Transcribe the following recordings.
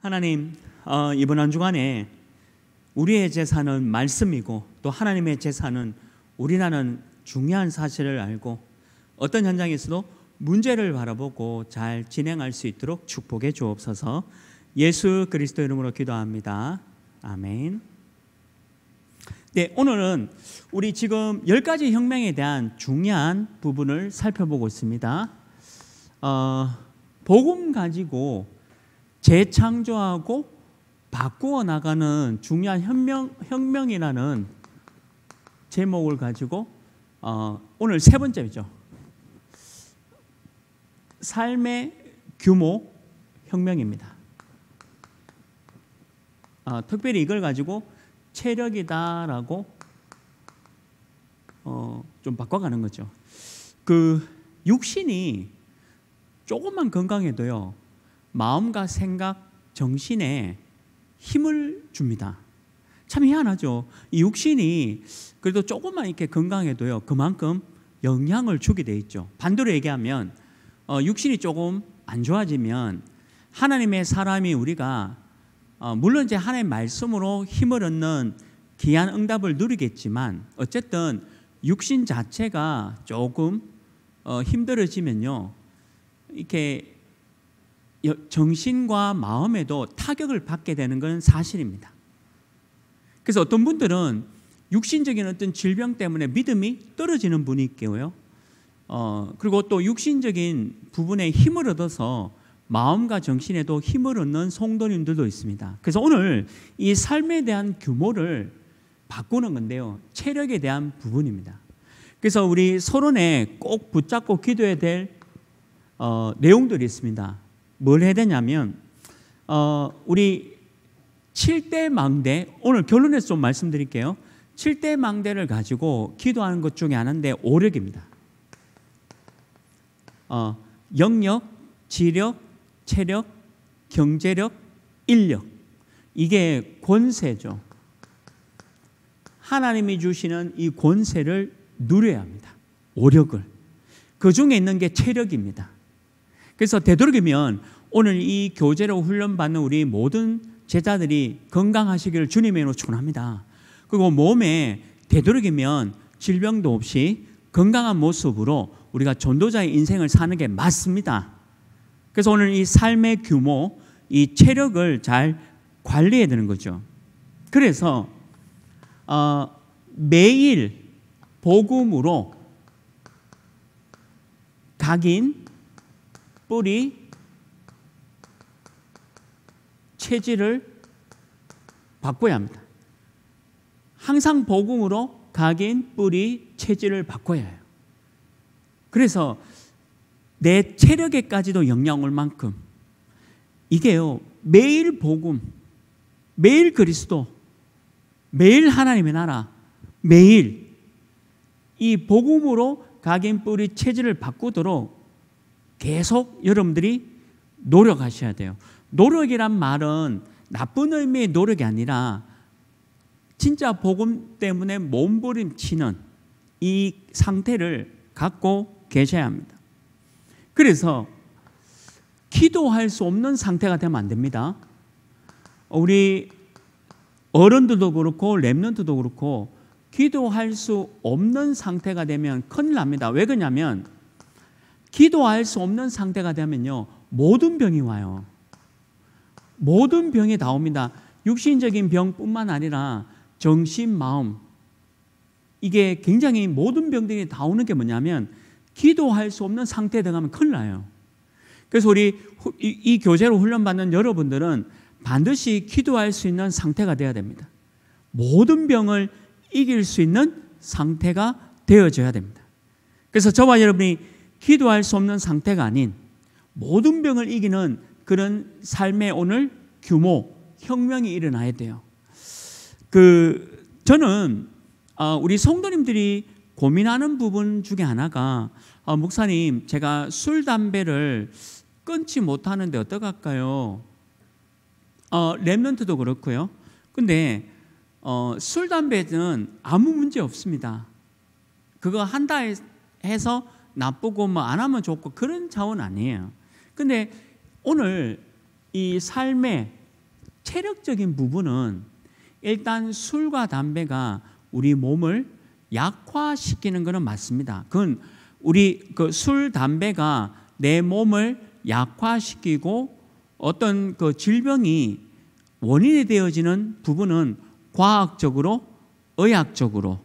하나님 어, 이번 한 주간에 우리의 제사는 말씀이고 또 하나님의 제사는 우리라는 중요한 사실을 알고 어떤 현장에서도 문제를 바라보고 잘 진행할 수 있도록 축복해 주옵소서. 예수 그리스도 이름으로 기도합니다. 아멘. 네, 오늘은 우리 지금 열 가지 혁명에 대한 중요한 부분을 살펴보고 있습니다. 어, 복음 가지고 재창조하고 바꾸어 나가는 중요한 혁명, 혁명이라는 제목을 가지고 어, 오늘 세 번째죠. 삶의 규모 혁명입니다. 어, 특별히 이걸 가지고 체력이다라고 어, 좀 바꿔가는 거죠. 그 육신이 조금만 건강해도요 마음과 생각, 정신에 힘을 줍니다. 참 희한하죠. 이 육신이 그래도 조금만 이렇게 건강해도요. 그만큼 영향을 주게 돼 있죠. 반대로 얘기하면 어, 육신이 조금 안 좋아지면 하나님의 사람이 우리가 어, 물론 이제 하나님의 말씀으로 힘을 얻는 귀한 응답을 누리겠지만 어쨌든 육신 자체가 조금 어, 힘들어지면요 이렇게 정신과 마음에도 타격을 받게 되는 것은 사실입니다. 그래서 어떤 분들은 육신적인 어떤 질병 때문에 믿음이 떨어지는 분이 있고요. 어, 그리고 또 육신적인 부분에 힘을 얻어서 마음과 정신에도 힘을 얻는 성도님들도 있습니다. 그래서 오늘 이 삶에 대한 규모를 바꾸는 건데요. 체력에 대한 부분입니다. 그래서 우리 서론에 꼭 붙잡고 기도해야 될 어, 내용들이 있습니다. 뭘 해야 되냐면 어, 우리 7대 망대 오늘 결론에서 좀 말씀드릴게요. 7대 망대를 가지고 기도하는 것 중에 하나인데 오력입니다. 어, 영력, 지력, 체력, 경제력, 인력. 이게 권세죠. 하나님이 주시는 이 권세를 누려야 합니다. 오력을. 그 중에 있는 게 체력입니다. 그래서 되도록이면 오늘 이 교제로 훈련받는 우리 모든 제자들이 건강하시기를 주님의 이름으로 축원합니다. 그리고 몸에 되도록이면 질병도 없이 건강한 모습으로 우리가 전도자의 인생을 사는 게 맞습니다. 그래서 오늘 이 삶의 규모, 이 체력을 잘 관리해야 되는 거죠. 그래서 어, 매일 복음으로 각인 뿌리, 체질을 바꿔야 합니다. 항상 복음으로 각인, 뿌리, 체질을 바꿔야 해요. 그래서 내 체력에까지도 영향 올 만큼 이게요. 매일 복음, 매일 그리스도, 매일 하나님의 나라, 매일 이 복음으로 각인, 뿌리, 체질을 바꾸도록 계속 여러분들이 노력하셔야 돼요. 노력이란 말은 나쁜 의미의 노력이 아니라 진짜 복음 때문에 몸부림치는 이 상태를 갖고 계셔야 합니다. 그래서 기도할 수 없는 상태가 되면 안 됩니다. 우리 어른들도 그렇고 랩런트도 그렇고 기도할 수 없는 상태가 되면 큰일 납니다. 왜 그러냐면 기도할 수 없는 상태가 되면요. 모든 병이 와요. 모든 병이 다 옵니다. 육신적인 병뿐만 아니라 정신, 마음. 이게 굉장히 모든 병들이 다 오는 게 뭐냐면 기도할 수 없는 상태에 들어가면 큰일 나요. 그래서 우리 이, 이 교재로 훈련받는 여러분들은 반드시 기도할 수 있는 상태가 되어야 됩니다. 모든 병을 이길 수 있는 상태가 되어져야 됩니다. 그래서 저와 여러분이 기도할 수 없는 상태가 아닌 모든 병을 이기는 그런 삶의 오늘 규모, 혁명이 일어나야 돼요. 그, 저는 아, 우리 성도님들이 고민하는 부분 중에 하나가 아, 목사님 제가 술 담배를 끊지 못하는데 어떡할까요? 어, 랩런트도 그렇고요. 근데 어, 술 담배는 아무 문제 없습니다. 그거 한다 해서 나쁘고 뭐 안 하면 좋고 그런 차원 아니에요. 근데 오늘 이 삶의 체력적인 부분은 일단 술과 담배가 우리 몸을 약화시키는 것은 맞습니다. 그건 우리 그 술, 담배가 내 몸을 약화시키고 어떤 그 질병이 원인이 되어지는 부분은 과학적으로, 의학적으로,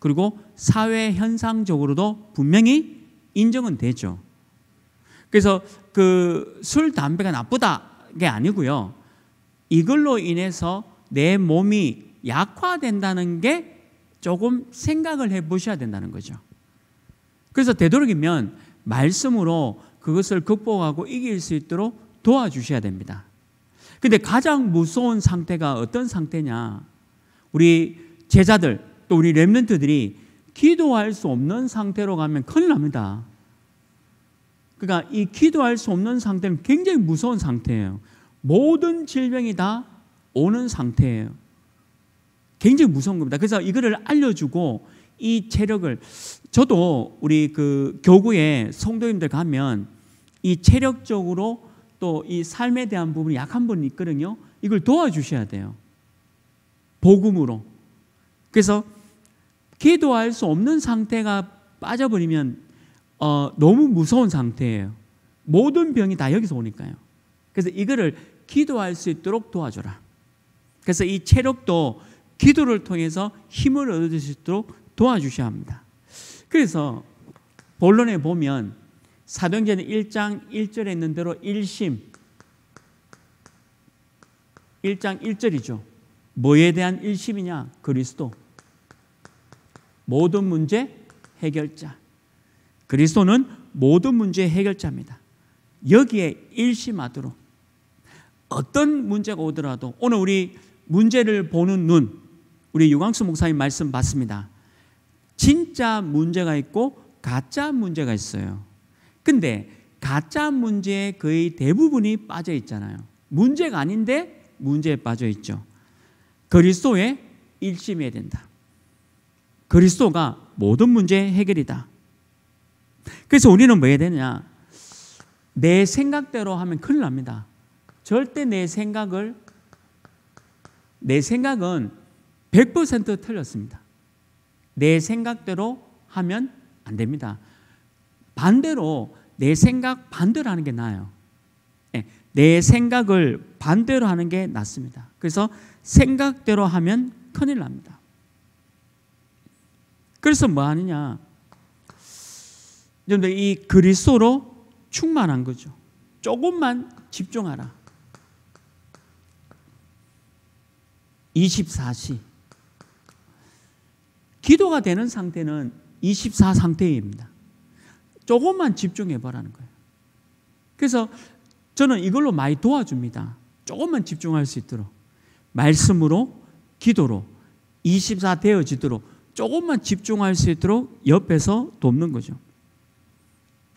그리고 사회 현상적으로도 분명히 인정은 되죠. 그래서 그 술, 담배가 나쁘다 게 아니고요. 이걸로 인해서 내 몸이 약화된다는 게 조금 생각을 해 보셔야 된다는 거죠. 그래서 되도록이면 말씀으로 그것을 극복하고 이길 수 있도록 도와주셔야 됩니다. 근데 가장 무서운 상태가 어떤 상태냐? 우리 제자들 또 우리 렘넌트들이 기도할 수 없는 상태로 가면 큰일 납니다. 그러니까 이 기도할 수 없는 상태는 굉장히 무서운 상태예요. 모든 질병이 다 오는 상태예요. 굉장히 무서운 겁니다. 그래서 이거를 알려주고 이 체력을 저도 우리 그 교구에 성도님들 가면 이 체력적으로 또 이 삶에 대한 부분이 약한 분이 있거든요. 이걸 도와주셔야 돼요. 복음으로. 그래서 기도할 수 없는 상태가 빠져버리면 어, 너무 무서운 상태예요. 모든 병이 다 여기서 오니까요. 그래서 이거를 기도할 수 있도록 도와줘라. 그래서 이 체력도 기도를 통해서 힘을 얻을 수 있도록 도와주셔야 합니다. 그래서 본론에 보면 사도행전 1장 1절에 있는 대로 1심 1장 1절이죠. 뭐에 대한 1심이냐? 그리스도. 모든 문제 해결자. 그리스도는 모든 문제 해결자입니다. 여기에 일심하도록 어떤 문제가 오더라도 오늘 우리 문제를 보는 눈 우리 유광수 목사님 말씀 맞습니다. 진짜 문제가 있고 가짜 문제가 있어요. 근데 가짜 문제에 거의 대부분이 빠져 있잖아요. 문제가 아닌데 문제에 빠져 있죠. 그리스도에 일심해야 된다. 그리스도가 모든 문제 의 해결이다. 그래서 우리는 뭐 해야 되냐? 내 생각대로 하면 큰일 납니다. 절대 내 생각을 내 생각은 100% 틀렸습니다. 내 생각대로 하면 안 됩니다. 반대로 내 생각 반대로 하는 게 나아요. 예, 내 생각을 반대로 하는 게 낫습니다. 그래서 생각대로 하면 큰일 납니다. 그래서 뭐 하느냐? 여러분이 그리스도로 충만한 거죠. 조금만 집중하라. 24시. 기도가 되는 상태는 24 상태입니다. 조금만 집중해 보라는 거예요. 그래서 저는 이걸로 많이 도와줍니다. 조금만 집중할 수 있도록 말씀으로 기도로 24 되어지도록 조금만 집중할 수 있도록 옆에서 돕는 거죠.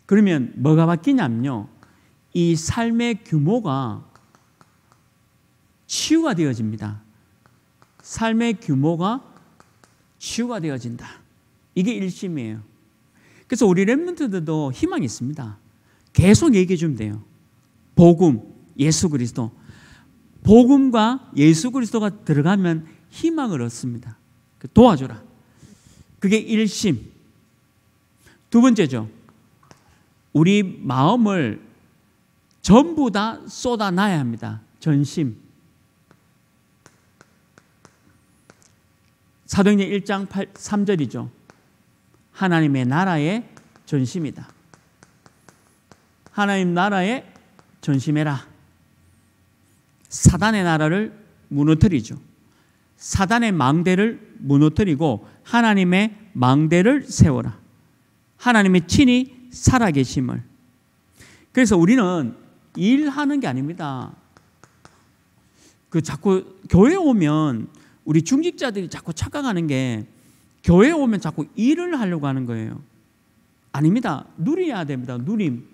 그러면 뭐가 바뀌냐면요. 이 삶의 규모가 치유가 되어집니다. 삶의 규모가 치유가 되어진다. 이게 일심이에요. 그래서 우리 랩몬트들도 희망이 있습니다. 계속 얘기해 주면 돼요. 복음, 예수 그리스도. 복음과 예수 그리스도가 들어가면 희망을 얻습니다. 도와줘라. 그게 일심두 번째죠. 우리 마음을 전부 다 쏟아놔야 합니다. 전심. 사도행전 1장 8, 3절이죠. 하나님의 나라의 전심이다. 하나님 나라의 전심해라. 사단의 나라를 무너뜨리죠. 사단의 망대를 무너뜨리고 하나님의 망대를 세워라. 하나님의 친히 살아계심을. 그래서 우리는 일하는 게 아닙니다. 그 자꾸 교회 오면 우리 중직자들이 자꾸 착각하는 게 교회 오면 자꾸 일을 하려고 하는 거예요. 아닙니다. 누려야 됩니다. 누림.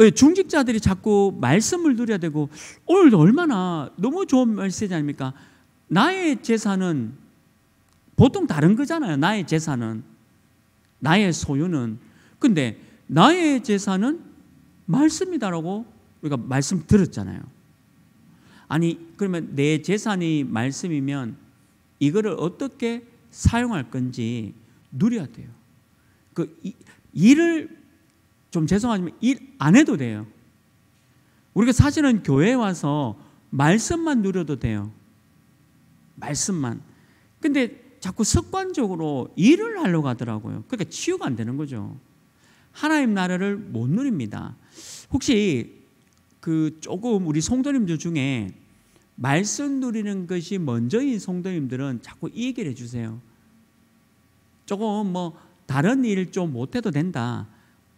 예, 중직자들이 자꾸 말씀을 누려야 되고 오늘도 얼마나 너무 좋은 메시지 아닙니까? 나의 재산은 보통 다른 거잖아요. 나의 재산은 나의 소유는 근데 나의 재산은 말씀이다라고 우리가 말씀 들었잖아요. 아니 그러면 내 재산이 말씀이면 이거를 어떻게 사용할 건지 누려야 돼요. 그 일을 좀 죄송하지만 일 안 해도 돼요. 우리가 사실은 교회 와서 말씀만 누려도 돼요. 말씀만. 근데 자꾸 습관적으로 일을 하려고 하더라고요. 그러니까 치유가 안 되는 거죠. 하나님 나라를 못 누립니다. 혹시 그 조금 우리 성도님들 중에 말씀 누리는 것이 먼저인 성도님들은 자꾸 이 얘기를 해주세요. 조금 뭐 다른 일 좀 못해도 된다.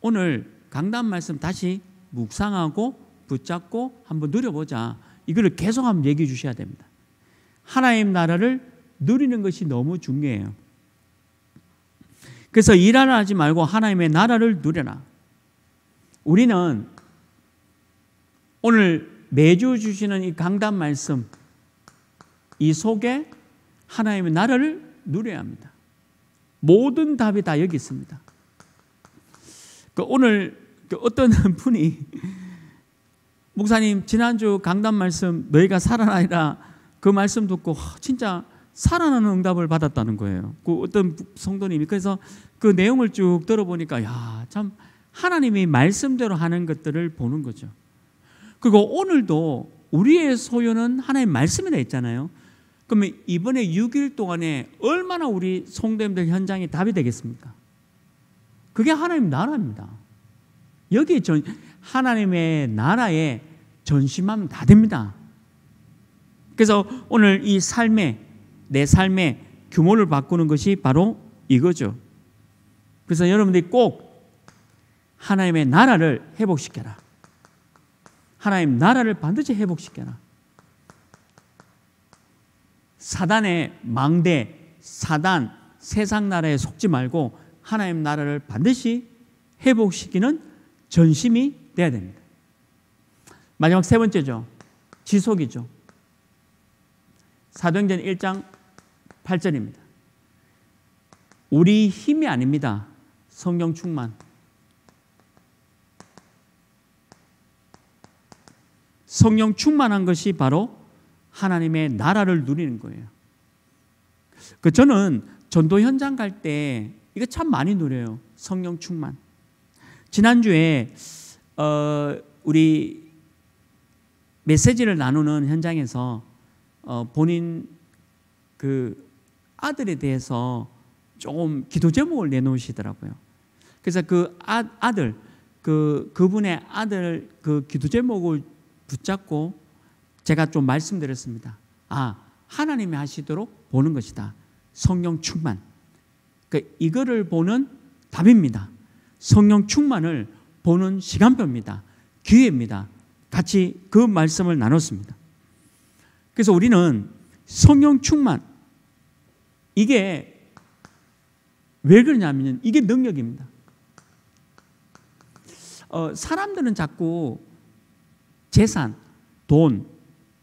오늘 강단 말씀 다시 묵상하고 붙잡고 한번 누려보자. 이거를 계속 한번 얘기해 주셔야 됩니다. 하나님 나라를 누리는 것이 너무 중요해요. 그래서 일하라 하지 말고 하나님의 나라를 누려라. 우리는 오늘 매주 주시는 이 강단 말씀 이 속에 하나님의 나라를 누려야 합니다. 모든 답이 다 여기 있습니다. 그 오늘 그 어떤 분이 목사님 지난주 강단 말씀 너희가 살아나리라 그 말씀 듣고 진짜 살아나는 응답을 받았다는 거예요. 그 어떤 성도님이 그래서 그 내용을 쭉 들어보니까 야참 하나님이 말씀대로 하는 것들을 보는 거죠. 그리고 오늘도 우리의 소유는 하나님 말씀이라 했잖아요. 그러면 이번에 6일 동안에 얼마나 우리 성도님들 현장에 답이 되겠습니까? 그게 하나님 나라입니다. 여기 전, 하나님의 나라에 전심하면 다 됩니다. 그래서 오늘 이 삶의 내 삶의 규모를 바꾸는 것이 바로 이거죠. 그래서 여러분들이 꼭 하나님의 나라를 회복시켜라. 하나님 나라를 반드시 회복시켜라. 사단의 망대, 사단, 세상 나라에 속지 말고 하나님 나라를 반드시 회복시키는 전심이 돼야 됩니다. 마지막 세 번째죠. 지속이죠. 사도행전 1장 8절입니다. 우리 힘이 아닙니다. 성령 충만. 성령 충만한 것이 바로 하나님의 나라를 누리는 거예요. 그 저는 전도 현장 갈 때 이거 참 많이 누려요. 성령 충만. 지난주에 어, 우리 메시지를 나누는 현장에서 어, 본인 그 아들에 대해서 조금 기도 제목을 내놓으시더라고요. 그래서 그 아, 아들, 그, 그분의 아들 그 기도 제목을 붙잡고 제가 좀 말씀드렸습니다. 아, 하나님이 하시도록 보는 것이다. 성령 충만. 그, 이거를 보는 답입니다. 성령 충만을 보는 시간표입니다. 기회입니다. 같이 그 말씀을 나눴습니다. 그래서 우리는 성령 충만 이게 왜 그러냐면 이게 능력입니다. 어, 사람들은 자꾸 재산, 돈,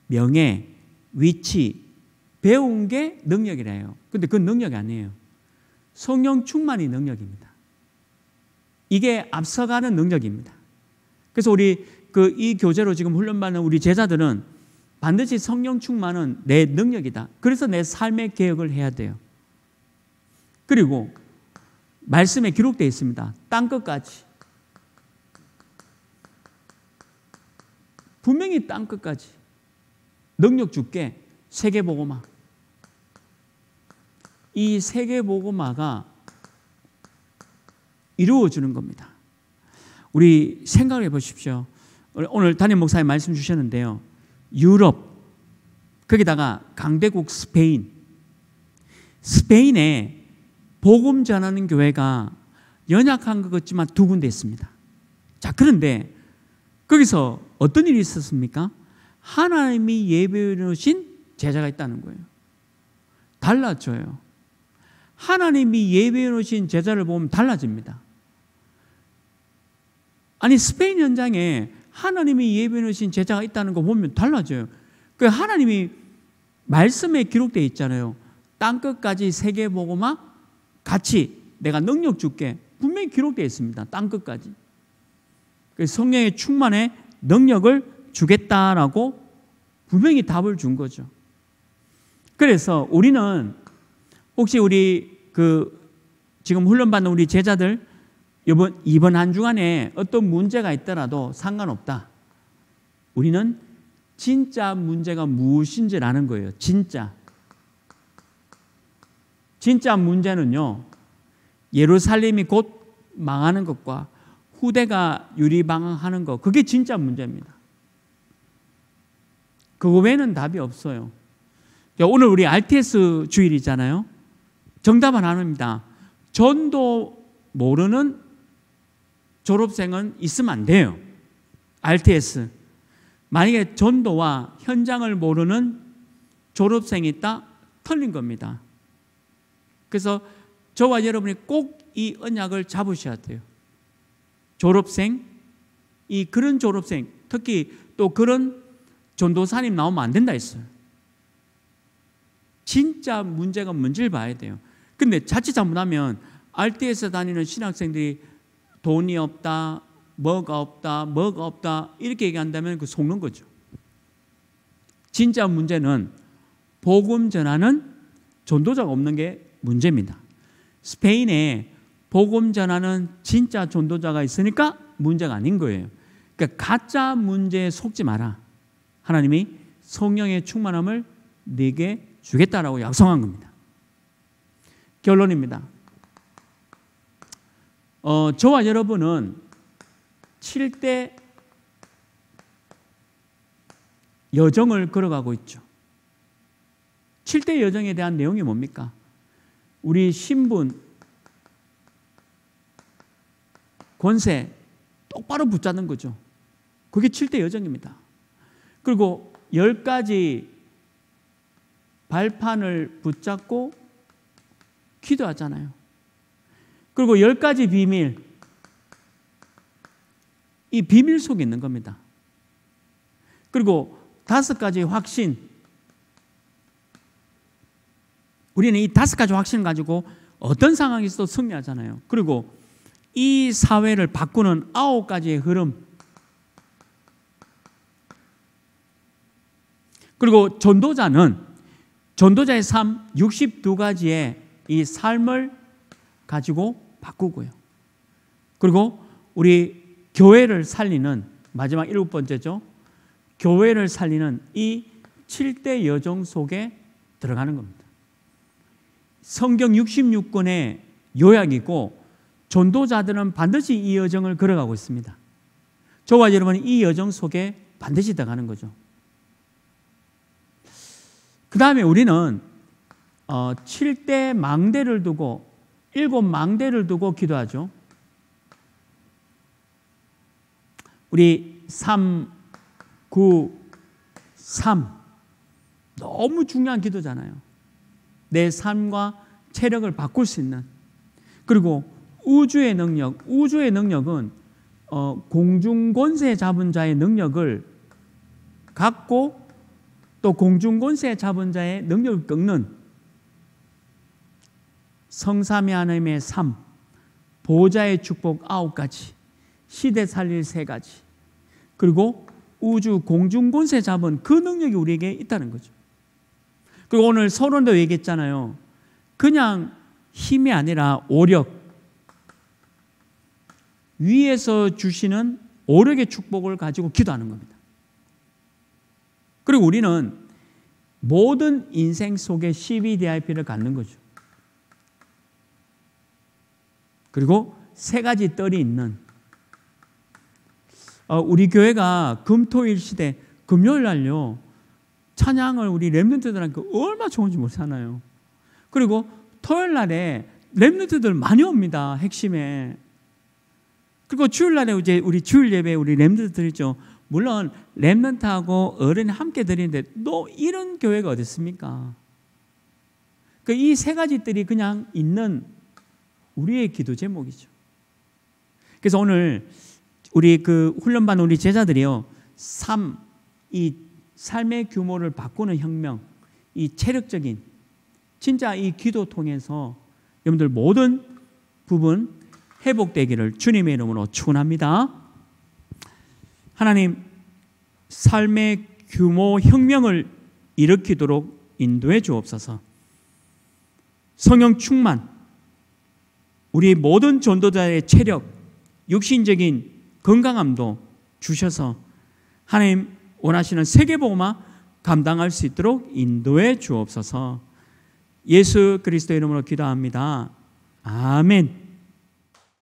명예, 위치 배운 게 능력이래요. 근데 그건 능력이 아니에요. 성령 충만이 능력입니다. 이게 앞서가는 능력입니다. 그래서 우리 그 이 교재로 지금 훈련받는 우리 제자들은 반드시 성령 충만은 내 능력이다. 그래서 내 삶의 개혁을 해야 돼요. 그리고 말씀에 기록되어 있습니다. 땅 끝까지. 분명히 땅 끝까지 능력 줄게 세계보고마. 이 세계보고마가 이루어주는 겁니다. 우리 생각을 해보십시오. 오늘 담임 목사님 말씀 주셨는데요. 유럽, 거기다가 강대국 스페인, 스페인에 복음 전하는 교회가 연약한 것 같지만 두 군데 있습니다. 자, 그런데 거기서 어떤 일이 있었습니까? 하나님이 예배해 놓으신 제자가 있다는 거예요. 달라져요. 하나님이 예배해 놓으신 제자를 보면 달라집니다. 아니 스페인 현장에 하나님이 예비해 놓으신 제자가 있다는 거 보면 달라져요. 그 하나님이 말씀에 기록되어 있잖아요. 땅끝까지 세계 보고만 같이 내가 능력 줄게. 분명히 기록되어 있습니다. 땅끝까지. 그 성령의 충만에 능력을 주겠다라고 분명히 답을 준 거죠. 그래서 우리는 혹시 우리 그 지금 훈련받는 우리 제자들 이번, 이번 한 주간에 어떤 문제가 있더라도 상관없다. 우리는 진짜 문제가 무엇인지라는 거예요. 진짜. 진짜 문제는요. 예루살렘이 곧 망하는 것과 후대가 유리방황하는 것. 그게 진짜 문제입니다. 그거 외에는 답이 없어요. 오늘 우리 RTS 주일이잖아요. 정답은 하나니다 전도 모르는 졸업생은 있으면 안 돼요. RTS. 만약에 전도와 현장을 모르는 졸업생이 있다? 틀린 겁니다. 그래서 저와 여러분이 꼭 이 언약을 잡으셔야 돼요. 졸업생, 이 그런 졸업생, 특히 또 그런 전도사님 나오면 안 된다 했어요. 진짜 문제가 뭔지를 봐야 돼요. 근데 자칫 잘못하면 r t 에 다니는 신학생들이 돈이 없다, 뭐가 없다, 뭐가 없다 이렇게 얘기한다면 그 속는 거죠. 진짜 문제는 복음 전하는 전도자가 없는 게 문제입니다. 스페인에 복음 전하는 진짜 전도자가 있으니까 문제가 아닌 거예요. 그러니까 가짜 문제에 속지 마라. 하나님이 성령의 충만함을 네게 주겠다라고 약속한 겁니다. 결론입니다. 어, 저와 여러분은 7때 여정을 걸어가고 있죠. 칠대 여정에 대한 내용이 뭡니까? 우리 신분, 권세 똑바로 붙잡는 거죠. 그게 칠대 여정입니다. 그리고 열 가지 발판을 붙잡고 기도하잖아요. 그리고 열 가지 비밀. 이 비밀 속에 있는 겁니다. 그리고 다섯 가지 확신. 우리는 이 다섯 가지 확신을 가지고 어떤 상황에서도 승리하잖아요. 그리고 이 사회를 바꾸는 아홉 가지의 흐름. 그리고 전도자는 전도자의 삶 62가지의 이 삶을 가지고 바꾸고요. 그리고 우리 교회를 살리는 마지막 일곱 번째죠. 교회를 살리는 이 7대 여정 속에 들어가는 겁니다. 성경 66권의 요약이고 전도자들은 반드시 이 여정을 걸어가고 있습니다. 저와 여러분은 이 여정 속에 반드시 들어가는 거죠. 그 다음에 우리는 어, 7대 망대를 두고 일곱 망대를 두고 기도하죠. 우리 3, 9, 3. 너무 중요한 기도잖아요. 내 삶과 체력을 바꿀 수 있는. 그리고 우주의 능력, 우주의 능력은 어, 공중 권세 잡은 자의 능력을 갖고 또 공중 권세 잡은 자의 능력을 꺾는 성삼위 하나님의 삶, 보좌의 축복 아홉 가지, 시대 살릴 세 가지, 그리고 우주 공중 권세 잡은 그 능력이 우리에게 있다는 거죠. 그리고 오늘 서론도 얘기했잖아요. 그냥 힘이 아니라 오력, 위에서 주시는 오력의 축복을 가지고 기도하는 겁니다. 그리고 우리는 모든 인생 속에 CBDIP를 갖는 거죠. 그리고 세 가지 뜰이 있는 어, 우리 교회가 금토일 시대 금요일 날요 찬양을 우리 렘넌트들한테 얼마 좋은지 모르잖요 그리고 토요일 날에 렘넌트들 많이 옵니다. 핵심에 그리고 주일 날에 이제 우리 주일 예배 우리 렘넌트 들이죠. 물론 렘넌트하고 어른이 함께 드리는데 또 이런 교회가 어디 있습니까? 그 이 세 가지 뜰이 그냥 있는 우리의 기도 제목이죠. 그래서 오늘 우리 그훈련반 우리 제자들이요. 삶, 이 삶의 규모를 바꾸는 혁명, 이 체력적인, 진짜 이 기도 통해서 여러분들 모든 부분 회복되기를 주님의 이름으로 축원합니다. 하나님 삶의 규모 혁명을 일으키도록 인도해 주옵소서. 성령 충만 우리 모든 전도자의 체력, 육신적인 건강함도 주셔서 하나님 원하시는 세계보음화 감당할 수 있도록 인도해 주옵소서. 예수 그리스도 이름으로 기도합니다. 아멘.